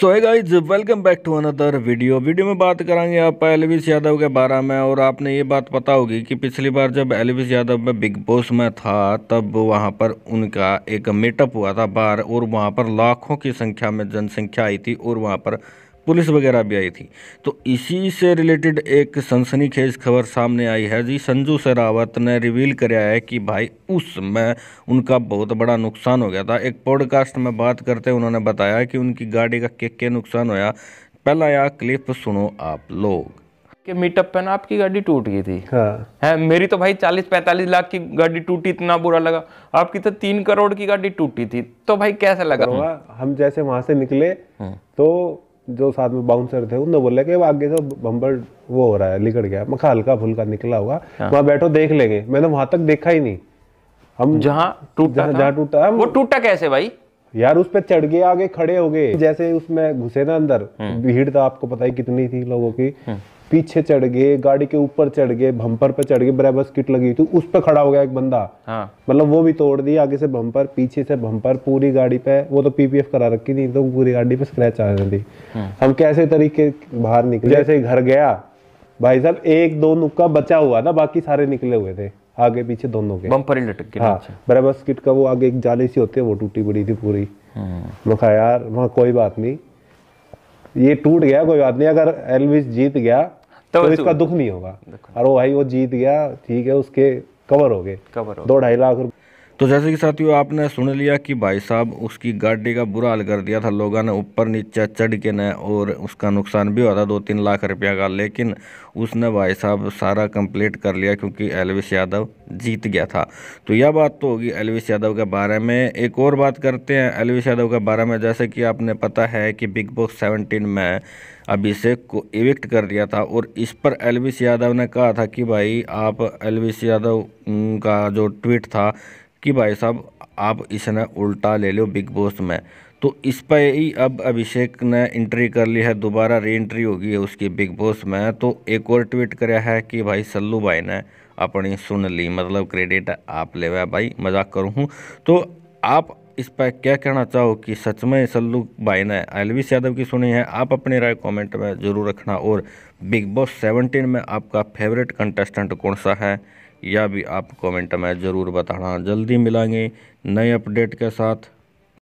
So hi guys welcome back to another video video में बात कराएंगे आप एलविस यादव के बारे में और आपने ये बात पता होगी कि पिछली बार जब एलविस यादव में बिग बॉस में था तब वहाँ पर उनका एक मीटअप हुआ था बार और वहाँ पर लाखों की संख्या में जनसंख्या आई थी और वहाँ पर पुलिस वगैरह भी आई थी तो इसी से रिलेटेड एक सनसनीखेज खबर सामने आई है जी संजू सरावत ने रिवील कराया है कि भाई उस समय उनका बहुत बड़ा नुकसान हो गया था एक पॉडकास्ट में बात करते उन्होंने बताया कि उनकी गाड़ी का क्या क्या नुकसान होया पहला यह क्लिप सुनो आप लोग के मीटअप पे ना आपकी गाड़ी टूट गई थी हाँ। है मेरी तो भाई चालीस पैंतालीस लाख की गाड़ी टूटी इतना बुरा लगा आपकी तो तीन करोड़ की गाड़ी टूटी थी तो भाई कैसा लगा हम जैसे वहां से निकले हाँ। तो जो साथ में बाउंसर थे उनने बोला कि आगे से बम्बर वो हो रहा है लिकड़ गया मखा हल्का फुल्का निकला होगा हाँ। वहां बैठो देख लेंगे मैंने वहां तक देखा ही नहीं हम जहाँ टूटा जहाँ टूटा वो टूटा कैसे भाई यार उस पर चढ़ गए आगे खड़े हो गए जैसे उसमें घुसे ना अंदर हम्म। भीड़ तो आपको पता ही कितनी थी लोगों की हम्म। पीछे चढ़ गए गाड़ी के ऊपर चढ़ गए बम्पर पे चढ़ गए ब्रेबस किट लगी हुई थी उस पर खड़ा हो गया एक बंदा हाँ। मतलब वो भी तोड़ दिया आगे से बम्पर पीछे से बम्पर पूरी गाड़ी पे वो तो पीपीएफ करा रखी थी तो पूरी गाड़ी पे स्क्रैच आ रही थी हाँ। हम कैसे तरीके बाहर निकले जैसे घर गया भाई साहब एक दो नुक्का बचा हुआ था बाकी सारे निकले हुए थे आगे पीछे दोनों के बम्पर ही लटक गया हाँ, ब्रेबस किट का वो आगे एक जाली सी होती है वो टूटी पड़ी थी पूरी हाँ। मैं यार वहाँ कोई बात नहीं ये टूट गया कोई बात नहीं अगर एलविस जीत गया तो, तो इसका दुख नहीं होगा अरे भाई वो जीत गया ठीक है उसके कवर हो गए दो ढाई लाख रुपये तो जैसे कि साथियों आपने सुन लिया कि भाई साहब उसकी गाड़ी का बुरा हाल कर दिया था लोगों ने ऊपर नीचे चढ़ के न और उसका नुकसान भी हुआ था दो तीन लाख रुपया का लेकिन उसने भाई साहब सारा कंप्लीट कर लिया क्योंकि एलविस यादव जीत गया था तो यह बात तो होगी एलविस यादव के बारे में एक और बात करते हैं एलविस यादव के बारे में जैसे कि आपने पता है कि बिग बॉस सेवनटीन में अभिषेक को इविक्ट कर दिया था और इस पर एलविस यादव ने कहा था कि भाई आप एलविस यादव का जो ट्वीट था कि भाई साहब आप इसने उल्टा ले लो बिग बॉस में तो इस पर ही अब अभिषेक ने एंट्री कर ली है दोबारा री एंट्री होगी है उसकी बिग बॉस में तो एक और ट्वीट कराया है कि भाई सल्लू भाई ने अपनी सुन ली मतलब क्रेडिट आप ले भाई मजाक करूँ तो आप इस पर क्या कहना चाहो कि सच में सल्लू भाई ने एलविस यादव की सुनी है आप अपनी राय कमेंट में ज़रूर रखना और बिग बॉस 17 में आपका फेवरेट कंटेस्टेंट कौन सा है या भी आप कमेंट में ज़रूर बताना जल्दी मिलेंगे नए अपडेट के साथ